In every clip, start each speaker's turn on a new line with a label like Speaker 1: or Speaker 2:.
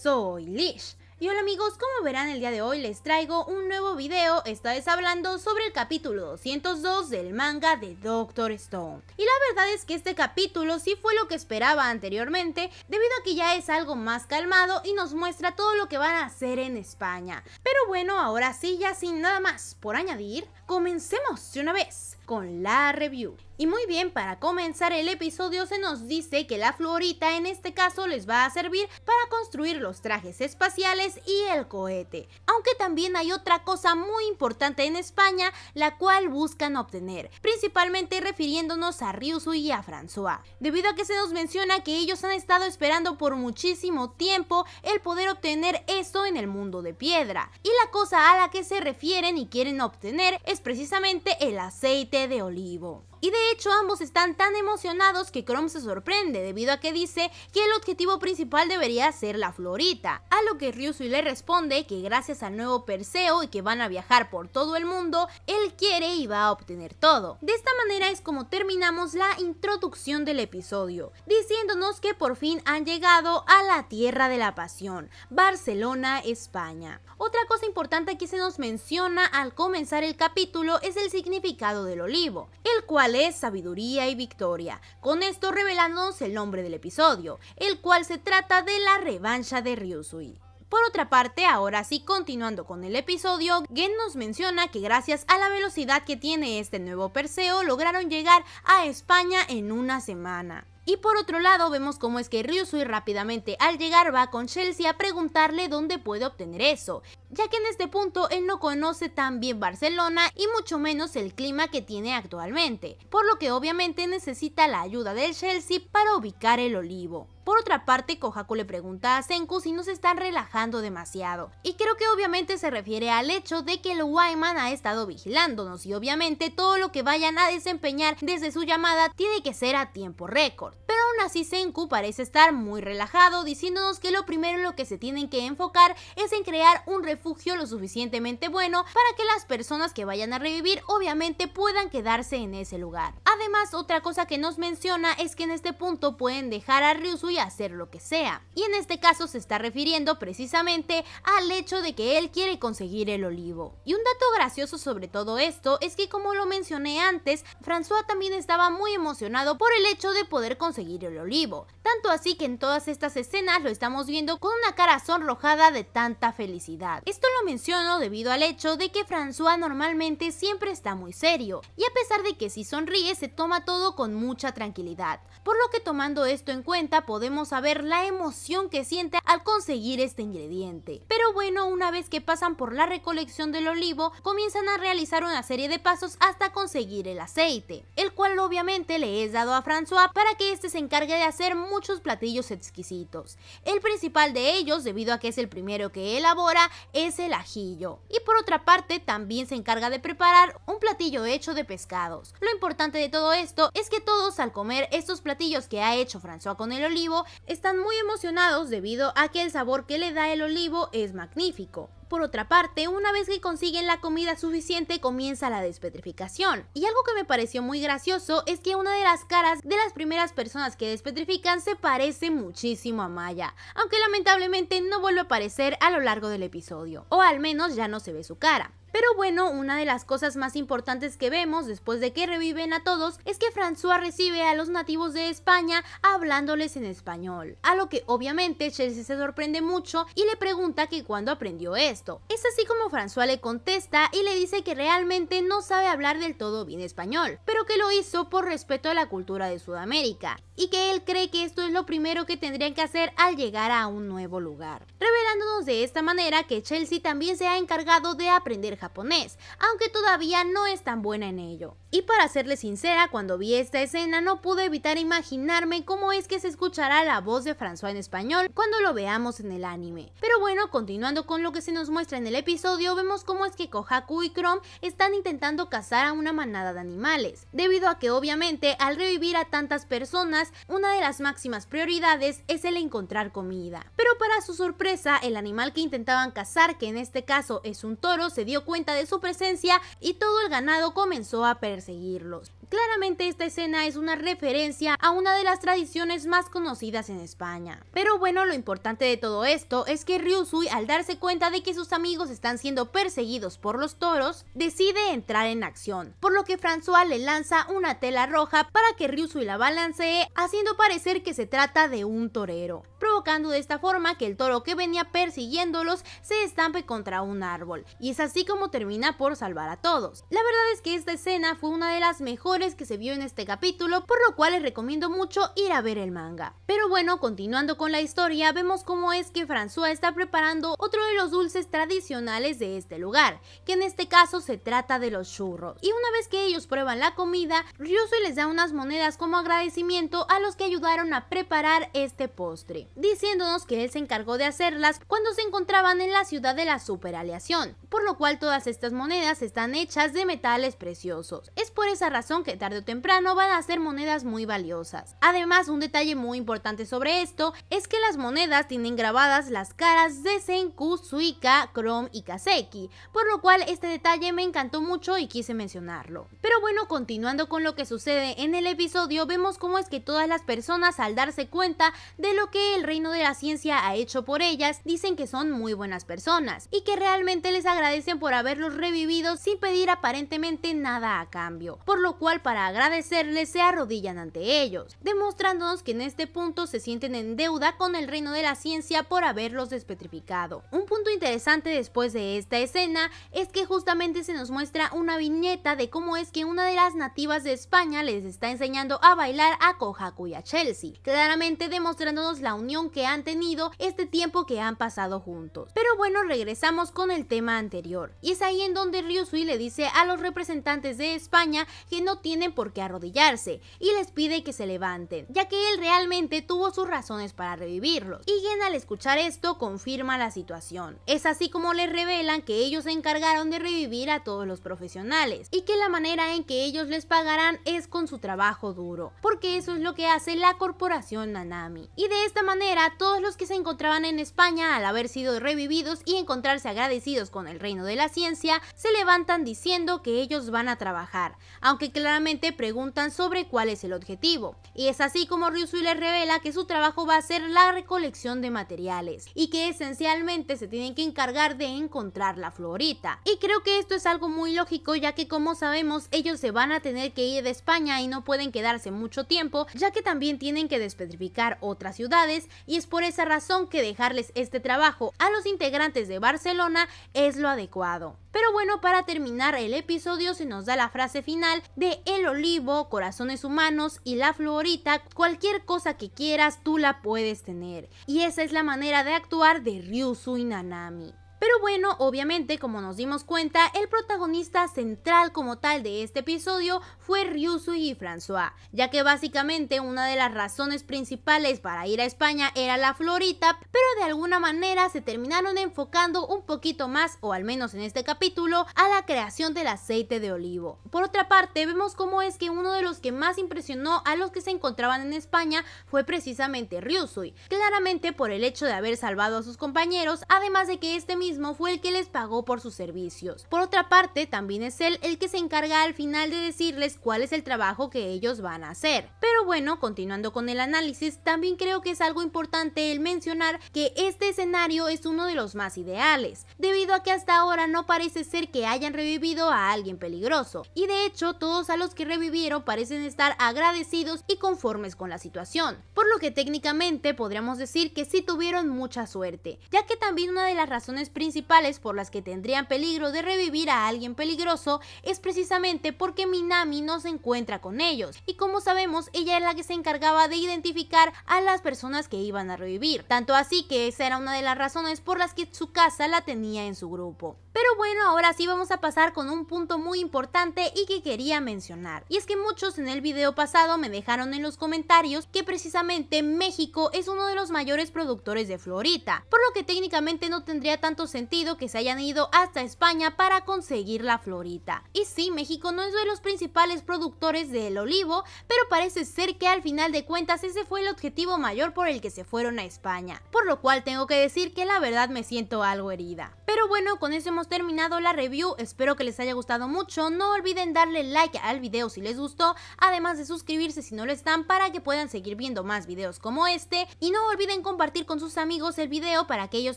Speaker 1: soy Lish. Y hola amigos, como verán el día de hoy les traigo un nuevo video, esta vez hablando sobre el capítulo 202 del manga de Doctor Stone. Y la verdad es que este capítulo sí fue lo que esperaba anteriormente, debido a que ya es algo más calmado y nos muestra todo lo que van a hacer en España. Pero bueno, ahora sí, ya sin nada más por añadir, comencemos de una vez con la review. Y muy bien, para comenzar el episodio se nos dice que la florita en este caso les va a servir para construir los trajes espaciales y el cohete aunque también hay otra cosa muy importante en España, la cual buscan obtener, principalmente refiriéndonos a Ryusu y a François. Debido a que se nos menciona que ellos han estado esperando por muchísimo tiempo el poder obtener esto en el mundo de piedra, y la cosa a la que se refieren y quieren obtener es precisamente el aceite de olivo. Y de hecho ambos están tan emocionados que Chrome se sorprende debido a que dice que el objetivo principal debería ser la florita, a lo que Ryusui le responde que gracias a nuevo Perseo y que van a viajar por todo el mundo, él quiere y va a obtener todo. De esta manera es como terminamos la introducción del episodio, diciéndonos que por fin han llegado a la tierra de la pasión, Barcelona, España. Otra cosa importante que se nos menciona al comenzar el capítulo es el significado del olivo, el cual es sabiduría y victoria, con esto revelándonos el nombre del episodio, el cual se trata de la revancha de Ryusui. Por otra parte, ahora sí, continuando con el episodio, Gen nos menciona que gracias a la velocidad que tiene este nuevo Perseo, lograron llegar a España en una semana. Y por otro lado vemos cómo es que Ryusui rápidamente al llegar va con Chelsea a preguntarle dónde puede obtener eso, ya que en este punto él no conoce tan bien Barcelona y mucho menos el clima que tiene actualmente, por lo que obviamente necesita la ayuda del Chelsea para ubicar el olivo. Por otra parte, Kohaku le pregunta a Senku si no se están relajando demasiado, y creo que obviamente se refiere al hecho de que el Wyman ha estado vigilándonos y obviamente todo lo que vayan a desempeñar desde su llamada tiene que ser a tiempo récord. Pero aún así Senku parece estar muy relajado diciéndonos que lo primero en lo que se tienen que enfocar es en crear un refugio lo suficientemente bueno para que las personas que vayan a revivir obviamente puedan quedarse en ese lugar. Además, otra cosa que nos menciona es que en este punto pueden dejar a Ryusu y hacer lo que sea. Y en este caso se está refiriendo precisamente al hecho de que él quiere conseguir el olivo. Y un dato gracioso sobre todo esto es que como lo mencioné antes, François también estaba muy emocionado por el hecho de poder conseguir el olivo. Tanto así que en todas estas escenas lo estamos viendo con una cara sonrojada de tanta felicidad. Esto lo menciono debido al hecho de que François normalmente siempre está muy serio, y a pesar de que si sonríe se toma todo con mucha tranquilidad, por lo que tomando esto en cuenta podemos saber la emoción que siente al conseguir este ingrediente. Pero bueno, una vez que pasan por la recolección del olivo, comienzan a realizar una serie de pasos hasta conseguir el aceite, el cual obviamente le es dado a François para que éste se encargue de hacer muchos platillos exquisitos. El principal de ellos, debido a que es el primero que elabora, es el ajillo. Y por otra parte, también se encarga de preparar un platillo hecho de pescados. Lo importante de todo esto es que todos al comer estos platillos que ha hecho François con el olivo, están muy emocionados debido a que el sabor que le da el olivo es magnífico. Por otra parte, una vez que consiguen la comida suficiente comienza la despetrificación. Y algo que me pareció muy gracioso es que una de las caras de las primeras personas que despetrifican se parece muchísimo a Maya, aunque lamentablemente no vuelve a aparecer a lo largo del episodio, o al menos ya no se ve su cara. Pero bueno, una de las cosas más importantes que vemos después de que reviven a todos es que François recibe a los nativos de España hablándoles en español, a lo que obviamente Chelsea se sorprende mucho y le pregunta que cuándo aprendió esto. Es así como François le contesta y le dice que realmente no sabe hablar del todo bien español, pero que lo hizo por respeto a la cultura de Sudamérica y que él cree que esto es lo primero que tendrían que hacer al llegar a un nuevo lugar, revelándonos de esta manera que Chelsea también se ha encargado de aprender japonés, aunque todavía no es tan buena en ello. Y para serle sincera, cuando vi esta escena no pude evitar imaginarme cómo es que se escuchará la voz de François en español cuando lo veamos en el anime. Pero bueno, continuando con lo que se nos muestra en el episodio, vemos cómo es que Kohaku y Chrome están intentando cazar a una manada de animales, debido a que obviamente al revivir a tantas personas, una de las máximas prioridades es el encontrar comida. Pero para su sorpresa, el animal que intentaban cazar, que en este caso es un toro, se dio cuenta cuenta de su presencia y todo el ganado comenzó a perseguirlos. Claramente esta escena es una referencia a una de las tradiciones más conocidas en España. Pero bueno, lo importante de todo esto es que Ryusui al darse cuenta de que sus amigos están siendo perseguidos por los toros, decide entrar en acción, por lo que François le lanza una tela roja para que Ryusui la balancee haciendo parecer que se trata de un torero, de esta forma que el toro que venía persiguiéndolos se estampe contra un árbol. Y es así como termina por salvar a todos. La verdad es que esta escena fue una de las mejores que se vio en este capítulo, por lo cual les recomiendo mucho ir a ver el manga. Pero bueno, continuando con la historia, vemos cómo es que François está preparando otro de los dulces tradicionales de este lugar, que en este caso se trata de los churros. Y una vez que ellos prueban la comida, Ryusui les da unas monedas como agradecimiento a los que ayudaron a preparar este postre diciéndonos que él se encargó de hacerlas cuando se encontraban en la ciudad de la superaleación, por lo cual todas estas monedas están hechas de metales preciosos. Es por esa razón que tarde o temprano van a ser monedas muy valiosas. Además, un detalle muy importante sobre esto es que las monedas tienen grabadas las caras de Senku, Suika, Chrome y Kaseki, por lo cual este detalle me encantó mucho y quise mencionarlo. Pero bueno, continuando con lo que sucede en el episodio, vemos cómo es que todas las personas al darse cuenta de lo que el rey de la ciencia ha hecho por ellas, dicen que son muy buenas personas y que realmente les agradecen por haberlos revivido sin pedir aparentemente nada a cambio, por lo cual para agradecerles se arrodillan ante ellos, demostrándonos que en este punto se sienten en deuda con el reino de la ciencia por haberlos despetrificado. Un punto interesante después de esta escena es que justamente se nos muestra una viñeta de cómo es que una de las nativas de España les está enseñando a bailar a Kohaku y a Chelsea, claramente demostrándonos la unión que han tenido este tiempo que han pasado juntos. Pero bueno, regresamos con el tema anterior. Y es ahí en donde Ryusui le dice a los representantes de España que no tienen por qué arrodillarse y les pide que se levanten, ya que él realmente tuvo sus razones para revivirlos. Y Gen al escuchar esto confirma la situación. Es así como les revelan que ellos se encargaron de revivir a todos los profesionales y que la manera en que ellos les pagarán es con su trabajo duro, porque eso es lo que hace la corporación Nanami. Y de esta manera todos los que se encontraban en España al haber sido revividos y encontrarse agradecidos con el reino de la ciencia, se levantan diciendo que ellos van a trabajar, aunque claramente preguntan sobre cuál es el objetivo. Y es así como Ryusui les revela que su trabajo va a ser la recolección de materiales y que esencialmente se tienen que encargar de encontrar la florita. Y creo que esto es algo muy lógico ya que como sabemos ellos se van a tener que ir de España y no pueden quedarse mucho tiempo ya que también tienen que despetrificar otras ciudades y es por esa razón que dejarles este trabajo a los integrantes de Barcelona es lo adecuado. Pero bueno, para terminar el episodio se nos da la frase final de el olivo, corazones humanos y la florita, cualquier cosa que quieras tú la puedes tener. Y esa es la manera de actuar de Ryusu y Nanami. Pero bueno, obviamente, como nos dimos cuenta, el protagonista central como tal de este episodio fue Ryusui y François, ya que básicamente una de las razones principales para ir a España era la florita, pero de alguna manera se terminaron enfocando un poquito más, o al menos en este capítulo, a la creación del aceite de olivo. Por otra parte, vemos cómo es que uno de los que más impresionó a los que se encontraban en España fue precisamente Ryusui, claramente por el hecho de haber salvado a sus compañeros, además de que este mismo fue el que les pagó por sus servicios. Por otra parte, también es él el que se encarga al final de decirles cuál es el trabajo que ellos van a hacer. Pero bueno, continuando con el análisis, también creo que es algo importante el mencionar que este escenario es uno de los más ideales, debido a que hasta ahora no parece ser que hayan revivido a alguien peligroso, y de hecho todos a los que revivieron parecen estar agradecidos y conformes con la situación, por lo que técnicamente podríamos decir que sí tuvieron mucha suerte, ya que también una de las razones principales principales por las que tendrían peligro de revivir a alguien peligroso es precisamente porque Minami no se encuentra con ellos, y como sabemos, ella es la que se encargaba de identificar a las personas que iban a revivir, tanto así que esa era una de las razones por las que su casa la tenía en su grupo. Pero bueno, ahora sí vamos a pasar con un punto muy importante y que quería mencionar. Y es que muchos en el video pasado me dejaron en los comentarios que precisamente México es uno de los mayores productores de florita, por lo que técnicamente no tendría tanto sentido que se hayan ido hasta España para conseguir la florita. Y sí, México no es de los principales productores del olivo, pero parece ser que al final de cuentas ese fue el objetivo mayor por el que se fueron a España, por lo cual tengo que decir que la verdad me siento algo herida. Pero bueno, con ese terminado la review, espero que les haya gustado mucho, no olviden darle like al video si les gustó, además de suscribirse si no lo están para que puedan seguir viendo más videos como este y no olviden compartir con sus amigos el video para que ellos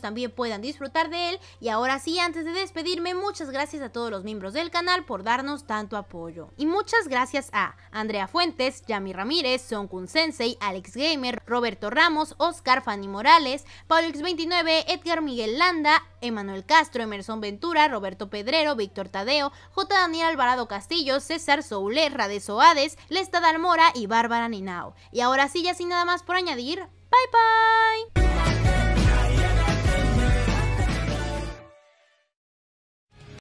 Speaker 1: también puedan disfrutar de él y ahora sí, antes de despedirme, muchas gracias a todos los miembros del canal por darnos tanto apoyo y muchas gracias a Andrea Fuentes, Yami Ramírez, Son Sonkun Sensei, Alex Gamer, Roberto Ramos, Oscar Fanny Morales, Paulix29, Edgar Miguel Landa, Emanuel Castro, Emerson Ventura, Roberto Pedrero, Víctor Tadeo, J. Daniel Alvarado Castillo, César Soule, Rade Soades, Lesta Dalmora y Bárbara Ninao. Y ahora sí, ya sin nada más por añadir, bye bye.